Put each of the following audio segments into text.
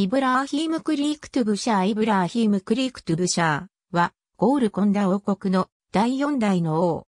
イブラーヒーム・クリーク・トゥ・ブシャーイブラーヒーム・クリーク・トゥ・ブシャーは、ゴールコンダ王国の第4代の王。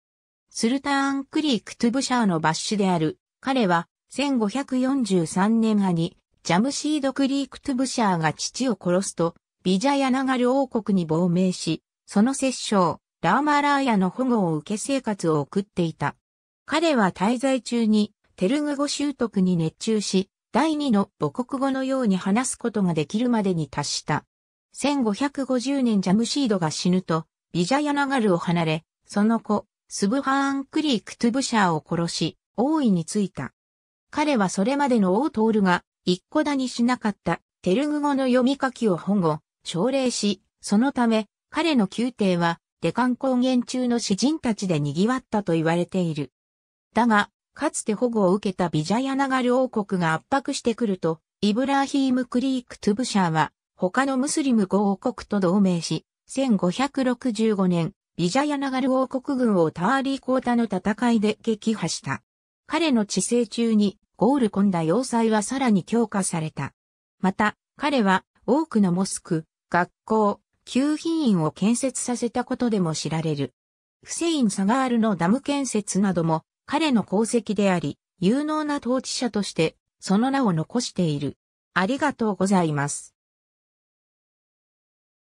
スルターン・クリーク・トゥ・ブシャーのバッシュである、彼は、1543年派に、ジャムシード・クリーク・トゥ・ブシャーが父を殺すと、ビジャヤナガル王国に亡命し、その摂政、ラーマラーヤの保護を受け生活を送っていた。彼は滞在中に、テルグ語習得に熱中し、第二の母国語のように話すことができるまでに達した。1550年ジャムシードが死ぬと、ビジャヤナガルを離れ、その子、スブハーン・クリーク・トゥブシャーを殺し、王位についた。彼はそれまでの王トールが、一個だにしなかったテルグ語の読み書きを保護、奨励し、そのため、彼の宮廷は、デカン高原中の詩人たちで賑わったと言われている。だが、かつて保護を受けたビジャヤナガル王国が圧迫してくると、イブラヒーム・クリーク・トゥブシャーは、他のムスリム5王国と同盟し、1565年、ビジャヤナガル王国軍をターリーコータの戦いで撃破した。彼の治世中に、ゴールコンダ要塞はさらに強化された。また、彼は多くのモスク、学校、旧品院を建設させたことでも知られる。フセイン・サガールのダム建設なども彼の功績であり、有能な統治者として、その名を残している。ありがとうございます。